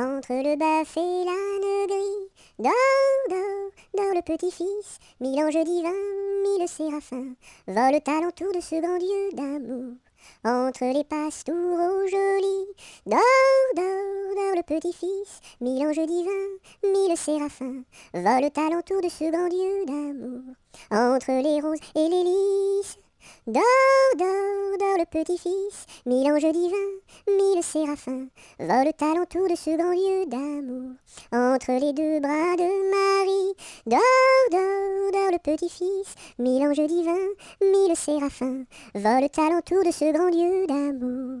Entre le bœuf et l'âne gris, dans, dors, dans le petit-fils, mille anges divins, mille séraphins, volent à de ce grand Dieu d'amour. Entre les pastoureaux jolis, dans, dors, dans le petit-fils, mille anges divins, mille séraphins, volent à de ce grand Dieu d'amour. Entre les roses et les lits. Dors, dors, dors le petit-fils, mille anges divins, mille séraphins, volent alentour l'entour de ce grand lieu d'amour, entre les deux bras de Marie. Dors, dors, dors le petit-fils, mille anges divins, mille séraphins, volent alentour l'entour de ce grand lieu d'amour.